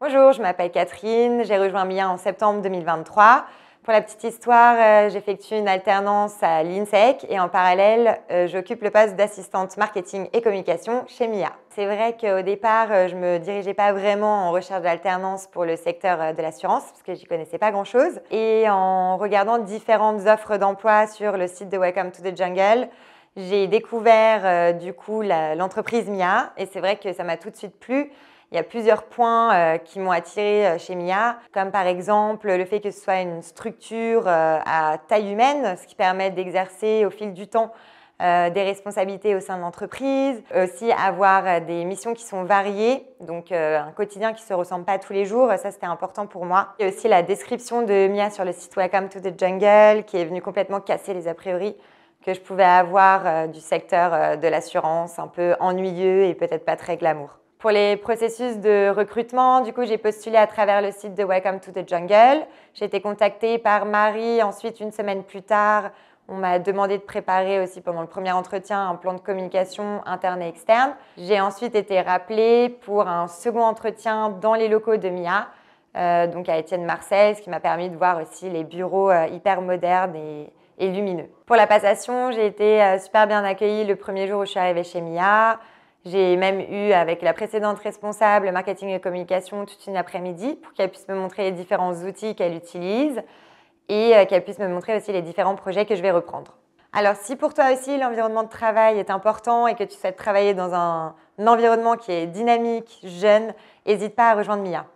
Bonjour, je m'appelle Catherine, j'ai rejoint MIA en septembre 2023. Pour la petite histoire, euh, j'effectue une alternance à l'INSEC et en parallèle, euh, j'occupe le poste d'assistante marketing et communication chez MIA. C'est vrai qu'au départ, euh, je ne me dirigeais pas vraiment en recherche d'alternance pour le secteur de l'assurance parce que j'y connaissais pas grand-chose. Et en regardant différentes offres d'emploi sur le site de Welcome to the Jungle, j'ai découvert du coup l'entreprise MIA et c'est vrai que ça m'a tout de suite plu il y a plusieurs points euh, qui m'ont attiré euh, chez Mia, comme par exemple le fait que ce soit une structure euh, à taille humaine, ce qui permet d'exercer au fil du temps des responsabilités au sein de l'entreprise, aussi avoir des missions qui sont variées, donc un quotidien qui ne se ressemble pas tous les jours, ça c'était important pour moi. Il y a aussi la description de Mia sur le site Welcome to the Jungle qui est venue complètement casser les a priori que je pouvais avoir du secteur de l'assurance, un peu ennuyeux et peut-être pas très glamour pour les processus de recrutement, du coup, j'ai postulé à travers le site de Welcome to the Jungle. J'ai été contactée par Marie. Ensuite, une semaine plus tard, on m'a demandé de préparer aussi pendant le premier entretien un plan de communication interne et externe. J'ai ensuite été rappelée pour un second entretien dans les locaux de MIA, euh, donc à Étienne Marseille, ce qui m'a permis de voir aussi les bureaux euh, hyper modernes et, lumineux. Pour la passation, j'ai été euh, super bien accueillie le premier jour où je suis arrivée chez MIA. J'ai même eu avec la précédente responsable marketing et communication toute une après-midi pour qu'elle puisse me montrer les différents outils qu'elle utilise et euh, qu'elle puisse me montrer aussi les différents projets que je vais reprendre. Alors si pour toi aussi l'environnement de travail est important et que tu souhaites travailler dans un environnement qui est dynamique, jeune, n'hésite pas à rejoindre Mia.